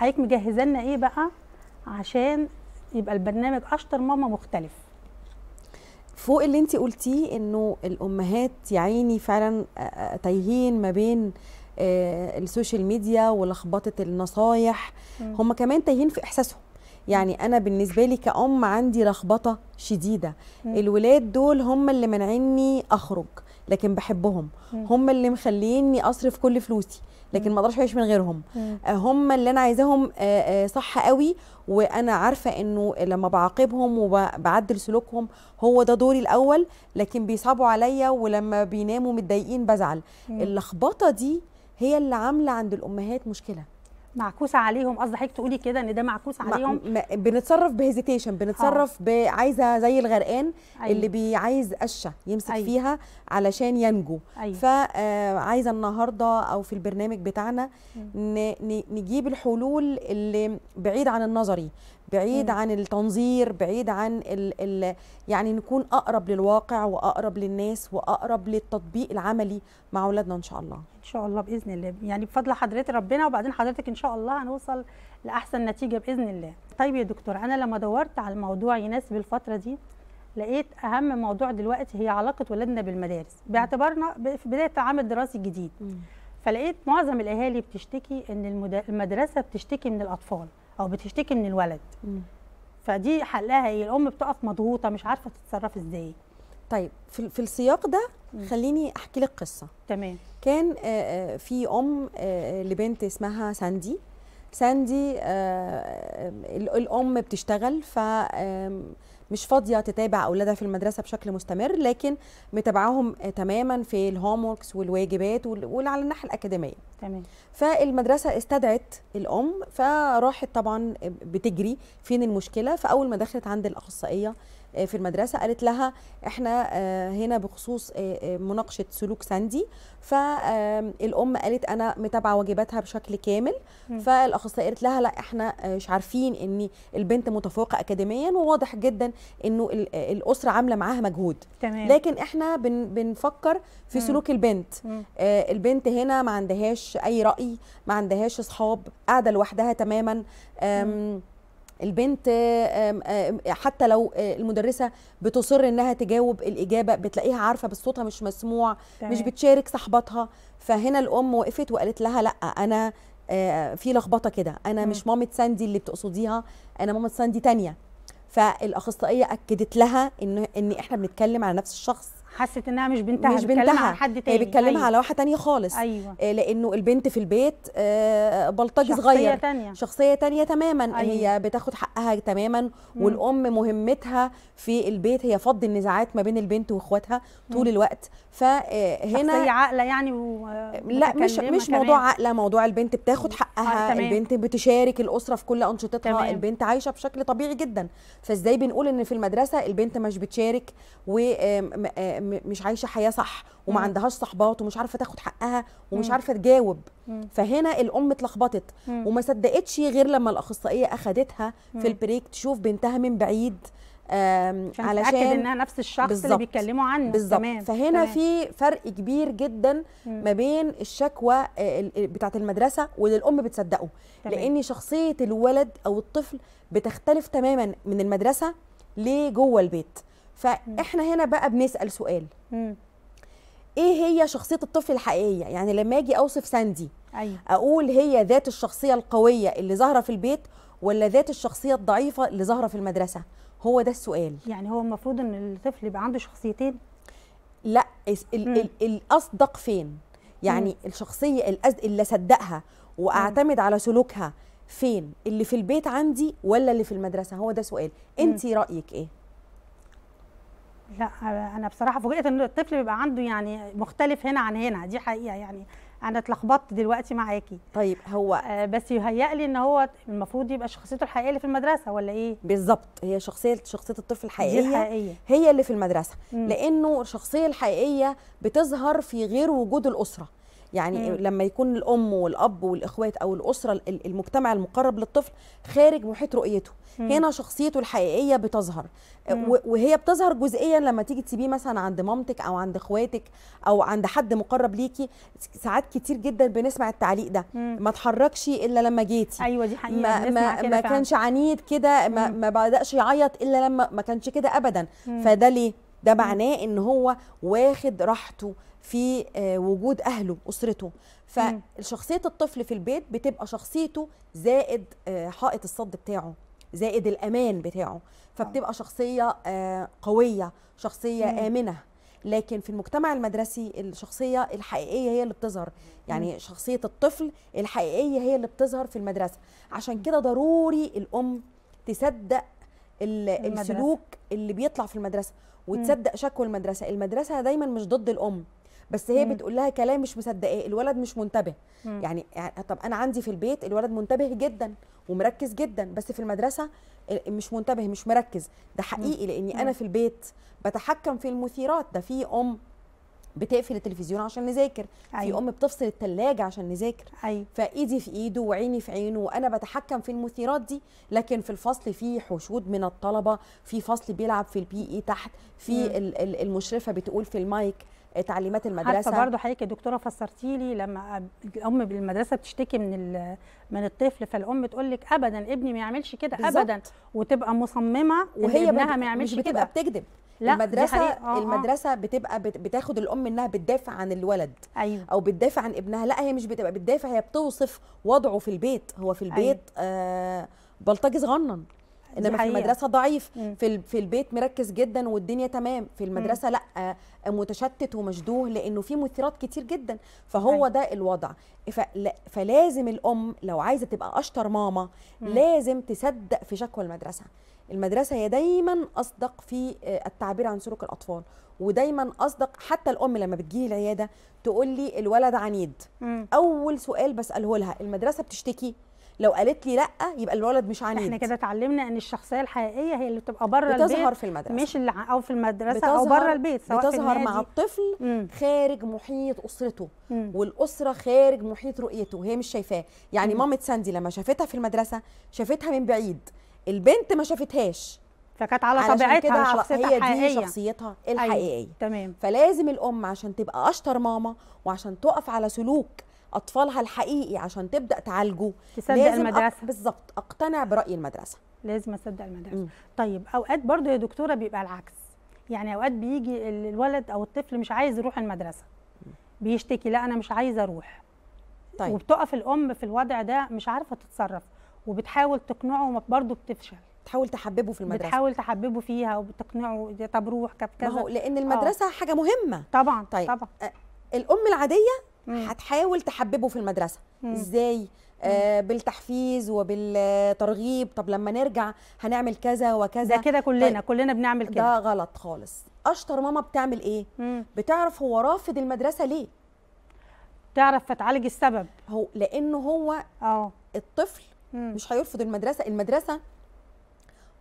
حضرتك مجهزه لنا ايه بقى عشان يبقى البرنامج اشطر ماما مختلف فوق اللي انت قلتيه انه الامهات يا عيني فعلا آه، آه، تايهين ما بين آه، السوشيال ميديا ولخبطه النصايح هم كمان تايهين في احساسهم يعني انا بالنسبه لي كأم عندي لخبطه شديده الولاد دول هم اللي منعني اخرج لكن بحبهم هم اللي مخليني اصرف كل فلوسي لكن ما اقدرش اعيش من غيرهم آه، هم اللي انا عايزاهم آه، آه، صح قوي وانا عارفه انه لما بعاقبهم وبعدل سلوكهم هو ده دوري الاول لكن بيصعبوا عليا ولما بيناموا متضايقين بزعل اللخبطه دي هي اللي عامله عند الامهات مشكله معكوسه عليهم قصدي حضرتك تقولي كده ان ده معكوس عليهم ما بنتصرف بهيزيتيشن بنتصرف اه. عايزه زي الغرقان أيوه. اللي بيعايز قشه يمسك أيوه. فيها علشان ينجو أيوه. فعايزه آه، النهارده او في البرنامج بتاعنا نجيب الحلول اللي بعيد عن النظري بعيد عن التنظير بعيد عن ال ال يعني نكون اقرب للواقع واقرب للناس واقرب للتطبيق العملي مع اولادنا ان شاء الله ان شاء الله باذن الله يعني بفضل حضرتك ربنا وبعدين حضرتك ان شاء الله هنوصل لاحسن نتيجه باذن الله طيب يا دكتور انا لما دورت على الموضوع يناسب الفتره دي لقيت اهم موضوع دلوقتي هي علاقه ولادنا بالمدارس باعتبارنا في بدايه العام الدراسي الجديد فلقيت معظم الاهالي بتشتكي ان المدرسه بتشتكي من الاطفال او بتشتكي من الولد م. فدي حلها هي إيه؟ الام بتقف مضغوطه مش عارفه تتصرف ازاي طيب في في السياق ده خليني احكي لك قصه تمام كان آه، آه، في ام آه، لبنت اسمها ساندي ساندي الام بتشتغل ف مش فاضيه تتابع اولادها في المدرسه بشكل مستمر لكن متابعاهم تماما في الهوم والواجبات وعلى الناحيه الاكاديميه تمام فالمدرسه استدعت الام فراحت طبعا بتجري فين المشكله فاول ما دخلت عند الاخصائيه آه، في المدرسه قالت لها احنا آه، هنا بخصوص آه، مناقشه سلوك ساندي فالام قالت انا متابعه واجباتها بشكل كامل فالاخصائيه قالت لها لا احنا مش عارفين ان البنت متفوقه اكاديميا وواضح جدا انه الاسره عامله معاها مجهود تمام. لكن احنا بنفكر في سلوك البنت البنت هنا ما عندهاش اي راي ما عندهاش اصحاب قاعده لوحدها تماما البنت حتى لو آه، المدرسه بتصر انها تجاوب الاجابه بتلاقيها عارفه بس صوتها مش مسموع طيب. مش بتشارك صاحباتها فهنا الام وقفت وقالت لها لا انا آه، في لخبطه كده انا مش مامه ساندي اللي بتقصديها انا مامه ساندي تانية فالاخصائيه اكدت لها ان ان احنا بنتكلم على نفس الشخص حست انها مش بنتها مش بنتها بتكلمها على حد تاني هي بتكلمها أيوة. على واحده تانية خالص أيوة. آه، لانه البنت في البيت آه، بلطجي صغير شخصيه تانية شخصيه تانية تماما أيوة. هي بتاخد حقها تماما مم. والام مهمتها في البيت هي فض النزاعات ما بين البنت واخواتها طول الوقت فهنا آه، شخصيه عاقله يعني و... لا مش مش كمان. موضوع عاقله موضوع البنت بتاخد حقها آه البنت بتشارك الاسره في كل انشطتها تمام. البنت عايشه بشكل طبيعي جدا فازاي بنقول ان في المدرسه البنت مش بتشارك و مش عايشه حياه صح وما عندهاش صحبات ومش عارفه تاخد حقها ومش عارفه تجاوب فهنا الام اتلخبطت وما صدقتش غير لما الاخصائيه اخذتها في البريك تشوف بنتها من بعيد علشان تتاكد انها نفس الشخص بالزبط. اللي بيتكلموا عنه بالظبط فهنا تمام. في فرق كبير جدا ما بين الشكوى آه، بتاعه المدرسه واللي الام بتصدقه لان شخصيه الولد او الطفل بتختلف تماما من المدرسه لجوه البيت فاحنا هنا بقى بنسال سؤال ايه هي شخصيه الطفل الحقيقيه يعني لما اجي اوصف ساندي أيوة. اقول هي ذات الشخصيه القويه اللي ظاهره في البيت ولا ذات الشخصيه الضعيفه اللي ظاهره في المدرسه هو ده السؤال يعني هو المفروض ان الطفل يبقى عنده شخصيتين لا ال ال الاصدق فين يعني مم. الشخصيه اللي اصدقها واعتمد مم. على سلوكها فين اللي في البيت عندي ولا اللي في المدرسه هو ده سؤال انت رايك ايه لا انا بصراحه فوجئت ان الطفل بيبقى عنده يعني مختلف هنا عن هنا دي حقيقه يعني انا اتلخبطت دلوقتي معاكي طيب هو آه بس يهيأ لي ان هو المفروض يبقى شخصيته الحقيقيه اللي في المدرسه ولا ايه بالظبط هي شخصيه شخصيه الطفل الحقيقيه دي الحقيقية. هي اللي في المدرسه مم. لانه الشخصيه الحقيقيه بتظهر في غير وجود الاسره يعني مم. لما يكون الام والاب والاخوات او الاسره المجتمع المقرب للطفل خارج محيط رؤيته مم. هنا شخصيته الحقيقيه بتظهر مم. وهي بتظهر جزئيا لما تيجي تسيبيه مثلا عند مامتك او عند اخواتك او عند حد مقرب ليكي ساعات كتير جدا بنسمع التعليق ده مم. ما تحركش الا لما جيتي ايوه دي حقيقه ما, ما, ما كانش عنيد كده ما, ما بداش يعيط الا لما ما كانش كده ابدا مم. فده ليه ده معناه ان هو واخد راحته في آه، وجود اهله اسرته فشخصيه الطفل في البيت بتبقى شخصيته زائد آه، حائط الصد بتاعه زائد الامان بتاعه فبتبقى آه. شخصيه قويه شخصيه امنه لكن في المجتمع المدرسي الشخصيه الحقيقيه هي اللي بتظهر يعني شخصيه الطفل الحقيقيه هي اللي بتظهر في المدرسه عشان كده ضروري الام تصدق السلوك اللي بيطلع في المدرسه وتصدق شكوى المدرسه المدرسه دايما مش ضد الام بس هي بتقول لها كلام مش مصدقاه الولد مش منتبه يعني, يعني طب انا عندي في البيت الولد منتبه جدا ومركز جدا بس في المدرسه آه، مش منتبه مش مركز ده حقيقي لاني انا في البيت بتحكم في المثيرات ده في ام بتقفل التلفزيون عشان نذاكر أيوة. في ام بتفصل الثلاجه عشان نذاكر أيوة. فايدي في ايده وعيني في عينه وانا بتحكم في المثيرات دي لكن في الفصل في حشود من الطلبه في فصل بيلعب في البي اي تحت في مم. المشرفه بتقول في المايك تعليمات المدرسه حتى برضه حضرتك يا دكتوره فسرتي لي لما الام بالمدرسه بتشتكي من من الطفل فالام تقول لك ابدا ابني ما يعملش كده ابدا وتبقى مصممه وهي ابنها ما يعملش مش بتبقى بتكذب لا المدرسه آه،, آه المدرسه بتبقى بتاخد الام انها بتدافع عن الولد أيوه. او بتدافع عن ابنها لا هي مش بتبقى بتدافع هي بتوصف وضعه في البيت هو في البيت أيوه. آه بلطجي صغنن انما في المدرسه ضعيف في في البيت مركز جدا والدنيا تمام في المدرسه مم. لا آه، متشتت ومشدوه لانه في مثيرات كتير جدا فهو أيوة. ده الوضع فلازم الام لو عايزه تبقى اشطر ماما مم. لازم تصدق في شكوى المدرسه المدرسه هي دايما اصدق في آه، التعبير عن سلوك الاطفال ودايما اصدق حتى الام لما بتجيلي العياده تقول لي الولد عنيد مم. اول سؤال بساله لها المدرسه بتشتكي لو قالت لي لا يبقى الولد مش عنيد احنا كده اتعلمنا ان الشخصيه الحقيقيه هي اللي بتبقى بره البيت بتظهر في المدرسه مش اللي او في المدرسه او بره البيت سواء بتظهر مع الطفل مم. خارج محيط اسرته مم. والاسره خارج محيط رؤيته وهي مش شايفاه يعني مم. مامه ساندي لما شافتها في المدرسه شافتها من بعيد البنت ما شافتهاش فكانت على طبيعتها وشخصيتها هي دي حقيقية. شخصيتها أيوة، الحقيقيه أيوة. تمام فلازم الام عشان تبقى اشطر ماما وعشان تقف على سلوك اطفالها الحقيقي عشان تبدا تعالجه تصدق لازم المدرسه أق... بالظبط اقتنع براي المدرسه لازم اصدق المدرسه م. طيب اوقات برضو يا دكتوره بيبقى العكس يعني اوقات بيجي الولد او الطفل مش عايز يروح المدرسه بيشتكي لا انا مش عايز اروح طيب. وبتقف الام في الوضع ده مش عارفه تتصرف وبتحاول تقنعه وبرضه بتفشل بتحاول تحببه في المدرسه بتحاول تحببه فيها وبتقنعه طب روح كذا لان آه. المدرسه أوه. حاجه مهمه طبعا طيب. طبعا الام العاديه هتحاول تحببه في المدرسه مم. ازاي آه بالتحفيز وبالترغيب طب لما نرجع هنعمل كذا وكذا ده كده كلنا طيب كلنا بنعمل كده ده غلط خالص اشطر ماما بتعمل ايه مم. بتعرف هو رافض المدرسه ليه تعرف فتعالج السبب هو لانه هو اه الطفل مم. مش هيرفض المدرسه المدرسه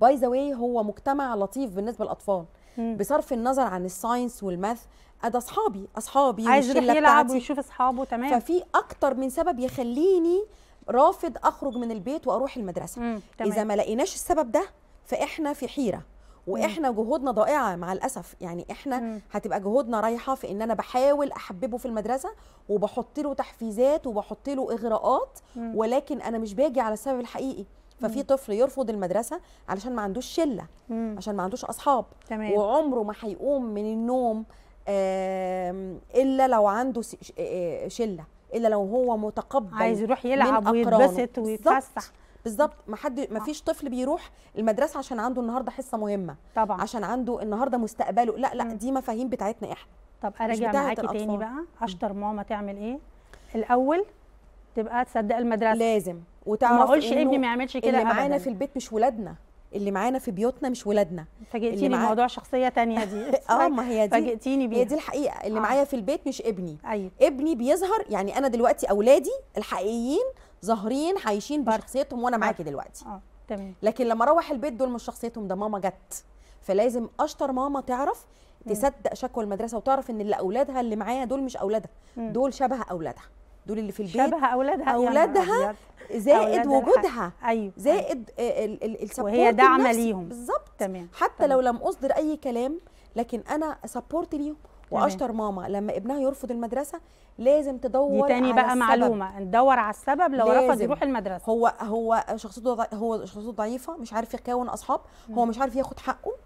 باي ذا واي هو مجتمع لطيف بالنسبه للاطفال بصرف النظر عن الساينس والماث ده اصحابي اصحابي عايز يروح يلعب ويشوف اصحابه تمام ففي اكتر من سبب يخليني رافض اخرج من البيت واروح المدرسه مم. تمام. اذا ما لقيناش السبب ده فاحنا في حيره واحنا جهودنا ضائعه مع الاسف يعني احنا مم. هتبقى جهودنا رايحه في ان انا بحاول احببه في المدرسه وبحط له تحفيزات وبحط له اغراءات مم. ولكن انا مش باجي على السبب الحقيقي ففي طفل يرفض المدرسه علشان ما عندوش شله مم. عشان ما عندوش اصحاب تمام. وعمره ما هيقوم من النوم الا لو عنده آه، آه، شله الا لو هو متقبل عايز يروح يلعب ويتبسط ويتفسح بالظبط ما حد ما فيش طفل بيروح المدرسه عشان عنده النهارده حصه مهمه طبعا عشان عنده النهارده مستقبله لا لا دي مفاهيم بتاعتنا احنا طب اراجع معاكي تاني بقى اشطر ماما تعمل ايه الاول تبقى تصدق المدرسه لازم وتعرف ما اقولش ابني ما يعملش كده اللي معانا في البيت مش ولادنا اللي معانا في بيوتنا مش ولادنا فاجئتيني مع... موضوع شخصيه تانية دي اه ما هي دي فاجئتيني بيها هي دي الحقيقه اللي آه. معايا في البيت مش ابني أيوة. ابني بيظهر يعني انا دلوقتي اولادي الحقيقيين ظاهرين عايشين بشخصيتهم وانا معاكي آه. دلوقتي اه تمام لكن لما اروح البيت دول مش شخصيتهم ده ماما جت فلازم اشطر ماما تعرف تصدق شكوى المدرسه وتعرف ان اللي اولادها اللي معايا دول مش اولادها دول شبه اولادها دول اللي في البيت شبه اولادها يعني اولادها زائد وجودها أيوة. زائد آه، السبورت وهي دعم ليهم بالظبط تمام حتى تمام. لو لم اصدر اي كلام لكن انا سبورت ليهم واشطر ماما لما ابنها يرفض المدرسه لازم تدور دي تاني على بقى السبب. معلومه ندور على السبب لو رفض يروح المدرسه هو هو شخصيته هو شخصيته ضعيفه مش عارف يكون اصحاب هو مش عارف ياخد حقه